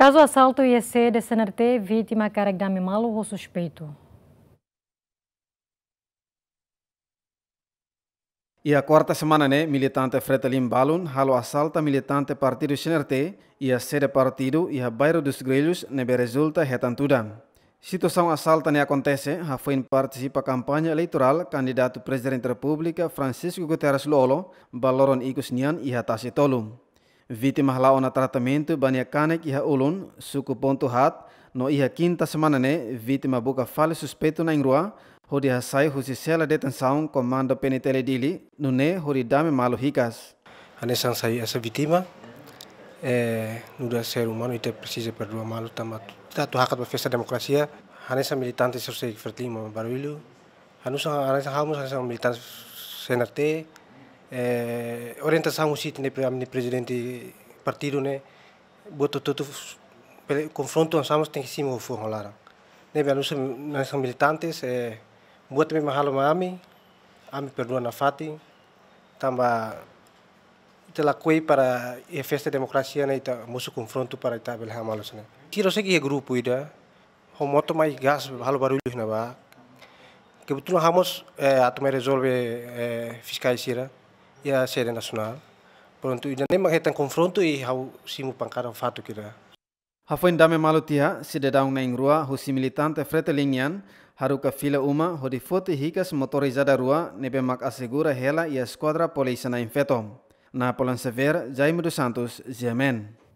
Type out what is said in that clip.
Caso assalto e sede de CNRT, vítima Karagdami Malo ou suspeito? E a quarta semana, né, militante Fretelim Balun, halo assalta militante partido CNRT e a sede partido e a bairro dos grelhos nebe resulta retantuda. Situação assalta ne acontece, a foi participa campanha eleitoral candidato presidente da república Francisco Guterres Lolo, baloron igus nian e hatasi tolum. Viti mahlaona tratamento bania kanek iha ulun suku ponto hat no iha quinta semana ne viti mabuka fale suspeito na ingrua hodi hasai husi sela detan saung comando penitele dili nune hodi dame malo hikas. Anesan sai essa vitima é, no ser humano e precisa perdoar malo tama tatu hakat festa demokrasia ya, hanesa militante sosei fertlima barulho anu hanusa hanesa hamus hanesa militante senarte é, eh, orientação que ne eh, para o presidente partido né boto tudo confronto nós tem que cima o fogo lá né bem nós nós militantes é boto me mahalo mami ami perdoa na fati tamba tela koi para a festa democracia né ita musu confronto para ita bel malos né tiro se que grupo ida homoto mais gás halo barulho na ba kebetulan hamos eh, atau resolve eh, ya série nasional pronto ini nem mahetan confronto i hau simu pangkara fatu kira hafoin dame malutia daung na ingrua husi militante frete lingian haruka fila uma hodi fote hikas motorizada rua nebe mak asegura hela ia skuadra polisi na infetom na polan sever, Jaime dos Santos Ziamen.